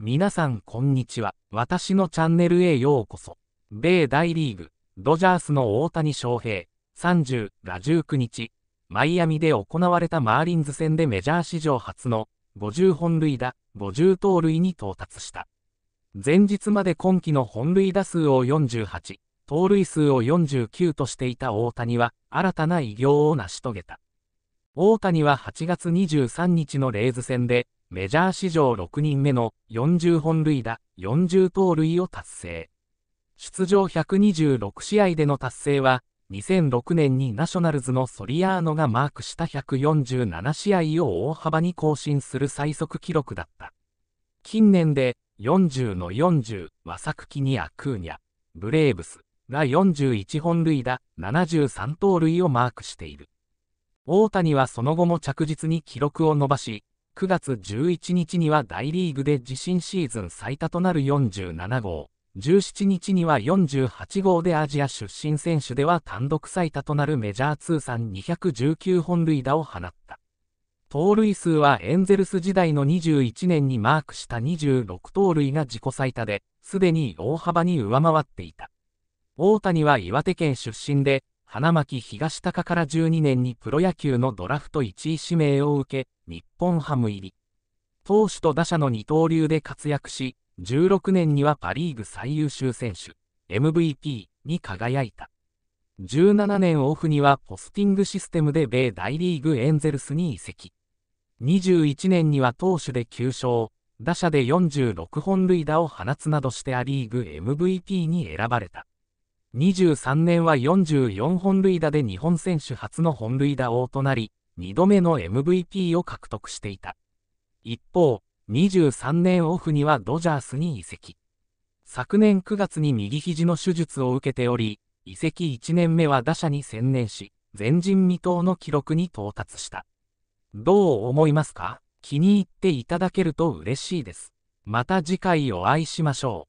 皆さんこんにちは。私のチャンネルへようこそ。米大リーグ、ドジャースの大谷翔平、30が19日、マイアミで行われたマーリンズ戦でメジャー史上初の50本塁打、50盗塁に到達した。前日まで今季の本塁打数を48、盗塁数を49としていた大谷は新たな偉業を成し遂げた。大谷は8月23日のレイズ戦でメジャー史上6人目の40本塁打、40盗塁を達成。出場126試合での達成は、2006年にナショナルズのソリアーノがマークした147試合を大幅に更新する最速記録だった。近年で40の40は作機にアクーニャ、ブレーブスが41本塁打、73盗塁をマークしている。大谷はその後も着実に記録を伸ばし、9月11日には大リーグで自身シーズン最多となる47号、17日には48号でアジア出身選手では単独最多となるメジャー通算219本塁打を放った。盗塁数はエンゼルス時代の21年にマークした26盗塁が自己最多で、すでに大幅に上回っていた。大谷は岩手県出身で、花巻東高から12年にプロ野球のドラフト1位指名を受け、日本ハム入り。投手と打者の二刀流で活躍し、16年にはパ・リーグ最優秀選手、MVP に輝いた。17年オフにはポスティングシステムで米大リーグエンゼルスに移籍。21年には投手で9勝、打者で46本塁打を放つなどしてア・リーグ MVP に選ばれた。23年は44本塁打で日本選手初の本塁打王となり、2度目の MVP を獲得していた。一方、23年オフにはドジャースに移籍。昨年9月に右肘の手術を受けており、移籍1年目は打者に専念し、前人未到の記録に到達した。どう思いますか気に入っていただけると嬉しいです。また次回お会いしましょう。